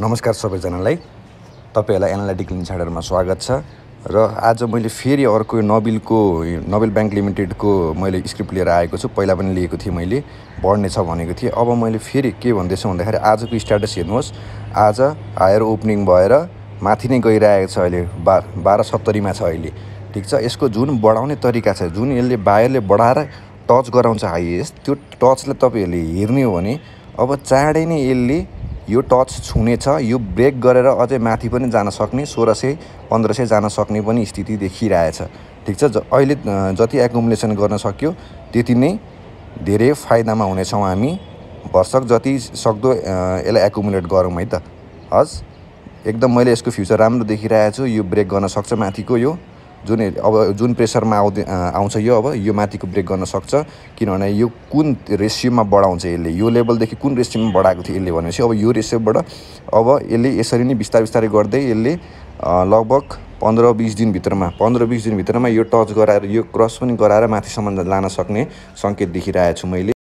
नमस्कार सबैजनालाई तपाईँहरूलाई एनालाइटिक इन्साइडरमा स्वागत छ र आज मैले फेरि अर्को नोबेलको नोबेल ब्याङ्क लिमिटेडको मैले स्क्रिप्ट लिएर आएको छु पहिला पनि लिएको थिएँ मैले बढ्ने छ भनेको थिएँ अब मैले फेरि के भन्दैछु भन्दाखेरि आजको स्ट्याटस हेर्नुहोस् आज हायर ओपनिङ भएर माथि नै गइरहेको छ अहिले बा बाह्र सत्तरीमा छ अहिले ठिक छ यसको जुन बढाउने तरिका छ जुन यसले बायरले बढाएर टच गराउँछ हाइएस्ट त्यो टचलाई तपाईँहरूले हेर्ने हो भने अब चाँडै नै यसले यो टच छुनेछ यो ब्रेक गरेर अझै माथि पनि जान सक्ने सोह्र सय पन्ध्र सय जान सक्ने पनि स्थिति देखिरहेछ ठिक छ अहिले जति एकोमुलेसन गर्न सक्यो त्यति नै धेरै फाइदामा हुनेछौँ हामी भर्सक जति सक्दो यसलाई एकोमुलेट गरौँ है त हस् एकदम मैले यसको फ्युचर राम्रो देखिरहेको छु यो ब्रेक गर्न सक्छ माथिको यो जुन अब जुन प्रेसरमा आउँदै आउँछ यो अब यो माथिको ब्रेक गर्न सक्छ किनभने यो कुन रेसियोमा बढाउँछ यसले यो लेभलदेखि कुन रेसियोमा बढाएको थियो यसले भनेपछि अब यो रेसियोबाट अब यसले यसरी नै बिस्तारै बिस्तारै गर्दै यसले लगभग पन्ध्र बिस दिनभित्रमा पन्ध्र बिस दिनभित्रमा यो टच गराएर यो क्रस पनि गराएर माथिसम्म लान सक्ने सङ्केत देखिरहेको छु मैले